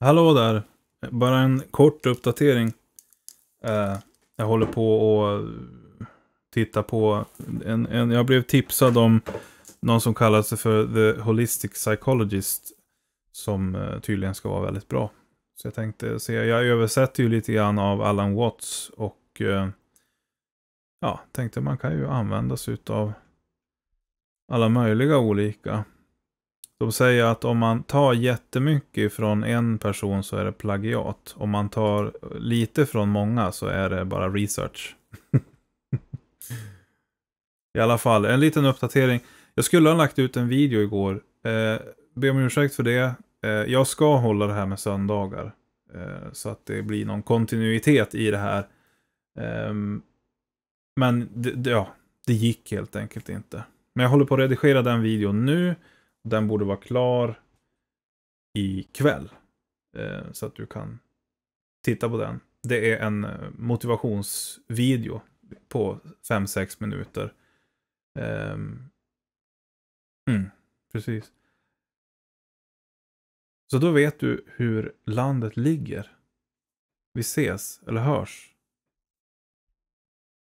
Hallå där! Bara en kort uppdatering. Eh, jag håller på och titta på en, en, Jag blev tipsad om någon som kallar sig för The Holistic Psychologist. Som eh, tydligen ska vara väldigt bra. Så jag tänkte se. Jag översätter ju lite grann av Alan Watts och eh, ja, tänkte man kan ju använda sig av alla möjliga olika de säger att om man tar jättemycket från en person så är det plagiat. Om man tar lite från många så är det bara research. I alla fall, en liten uppdatering. Jag skulle ha lagt ut en video igår. Eh, be om ursäkt för det. Eh, jag ska hålla det här med söndagar. Eh, så att det blir någon kontinuitet i det här. Eh, men ja, det gick helt enkelt inte. Men jag håller på att redigera den videon nu. Den borde vara klar ikväll. Eh, så att du kan titta på den. Det är en eh, motivationsvideo på 5-6 minuter. Eh, mm, precis. Så då vet du hur landet ligger. Vi ses, eller hörs.